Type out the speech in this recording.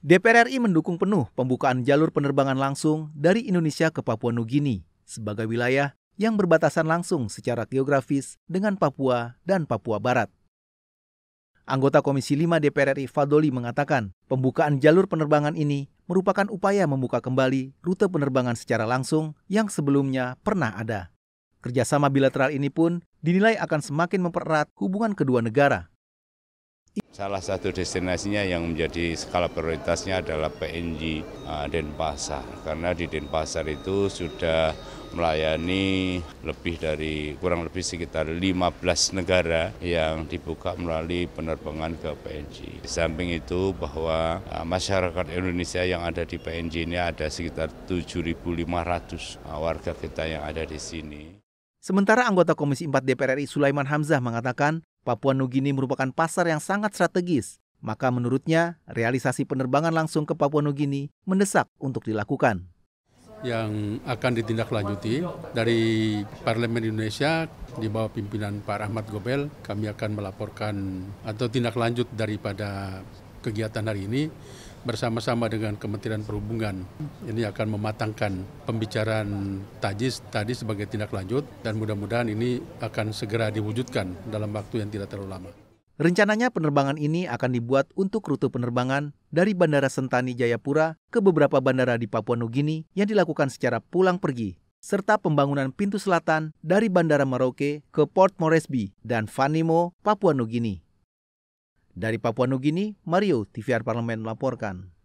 DPR RI mendukung penuh pembukaan jalur penerbangan langsung dari Indonesia ke Papua Nugini sebagai wilayah yang berbatasan langsung secara geografis dengan Papua dan Papua Barat. Anggota Komisi 5 DPR RI Fadoli mengatakan, pembukaan jalur penerbangan ini merupakan upaya membuka kembali rute penerbangan secara langsung yang sebelumnya pernah ada. Kerjasama bilateral ini pun dinilai akan semakin mempererat hubungan kedua negara Salah satu destinasinya yang menjadi skala prioritasnya adalah PNG uh, Denpasar, karena di Denpasar itu sudah melayani lebih dari kurang lebih sekitar 15 negara yang dibuka melalui penerbangan ke PNG. Di samping itu bahwa uh, masyarakat Indonesia yang ada di PNG ini ada sekitar 7.500 uh, warga kita yang ada di sini. Sementara anggota Komisi 4 DPR RI Sulaiman Hamzah mengatakan, Papua Nugini merupakan pasar yang sangat strategis, maka menurutnya realisasi penerbangan langsung ke Papua Nugini mendesak untuk dilakukan. Yang akan ditindaklanjuti dari Parlemen Indonesia di bawah pimpinan Pak Rahmat Gobel, kami akan melaporkan atau tindak lanjut daripada kegiatan hari ini bersama-sama dengan Kementerian Perhubungan. Ini akan mematangkan pembicaraan tajis tadi sebagai tindak lanjut dan mudah-mudahan ini akan segera diwujudkan dalam waktu yang tidak terlalu lama. Rencananya penerbangan ini akan dibuat untuk rute penerbangan dari Bandara Sentani Jayapura ke beberapa bandara di Papua Nugini yang dilakukan secara pulang pergi, serta pembangunan pintu selatan dari Bandara Merauke ke Port Moresby dan Vanimo, Papua Nugini. Dari Papua Nugini, Mario, TVR Parlemen melaporkan.